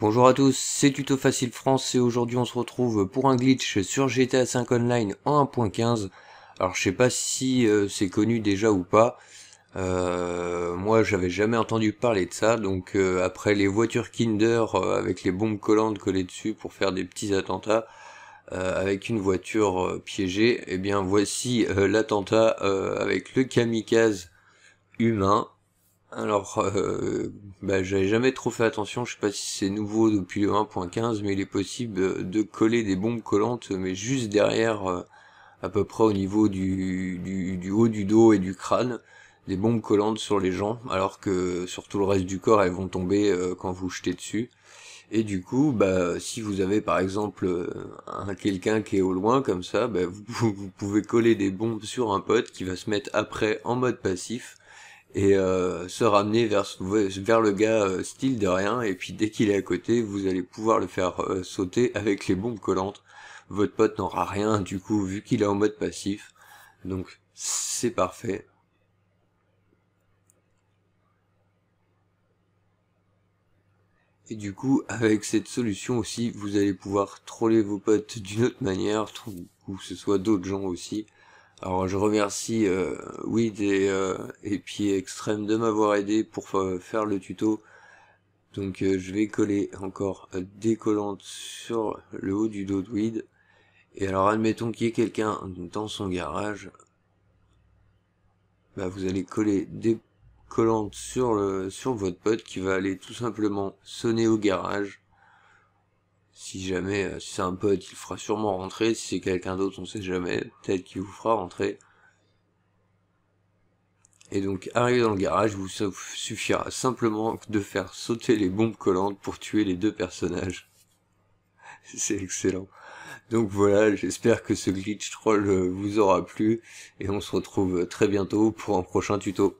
Bonjour à tous, c'est Tuto Facile France et aujourd'hui on se retrouve pour un glitch sur GTA 5 Online en 1.15. Alors je sais pas si euh, c'est connu déjà ou pas. Euh, j'avais jamais entendu parler de ça, donc euh, après les voitures Kinder euh, avec les bombes collantes collées dessus pour faire des petits attentats euh, avec une voiture piégée, et eh bien voici l'attentat avec le kamikaze humain. Alors, bah, j'avais jamais trop fait attention, je sais pas si c'est nouveau depuis le 1.15, mais il est possible de coller des bombes collantes, mais juste derrière, à peu près au niveau du haut du dos et du crâne des bombes collantes sur les gens, alors que sur tout le reste du corps, elles vont tomber euh, quand vous jetez dessus. Et du coup, bah, si vous avez par exemple euh, un quelqu'un qui est au loin comme ça, bah, vous, vous, pouvez coller des bombes sur un pote qui va se mettre après en mode passif et euh, se ramener vers, vers le gars style de rien. Et puis dès qu'il est à côté, vous allez pouvoir le faire sauter avec les bombes collantes. Votre pote n'aura rien du coup vu qu'il est en mode passif. Donc c'est parfait. Et du coup, avec cette solution aussi, vous allez pouvoir troller vos potes d'une autre manière, ou que ce soit d'autres gens aussi. Alors je remercie euh, Weed et, euh, et Extreme de m'avoir aidé pour euh, faire le tuto. Donc euh, je vais coller encore des collantes sur le haut du dos de Weed. Et alors admettons qu'il y ait quelqu'un dans son garage. Bah, vous allez coller des collante sur, le, sur votre pote qui va aller tout simplement sonner au garage. Si jamais, euh, c'est un pote, il fera sûrement rentrer. Si c'est quelqu'un d'autre, on sait jamais. Peut-être qu'il vous fera rentrer. Et donc, arrivé dans le garage, vous suffira simplement de faire sauter les bombes collantes pour tuer les deux personnages. c'est excellent. Donc voilà, j'espère que ce glitch troll vous aura plu et on se retrouve très bientôt pour un prochain tuto.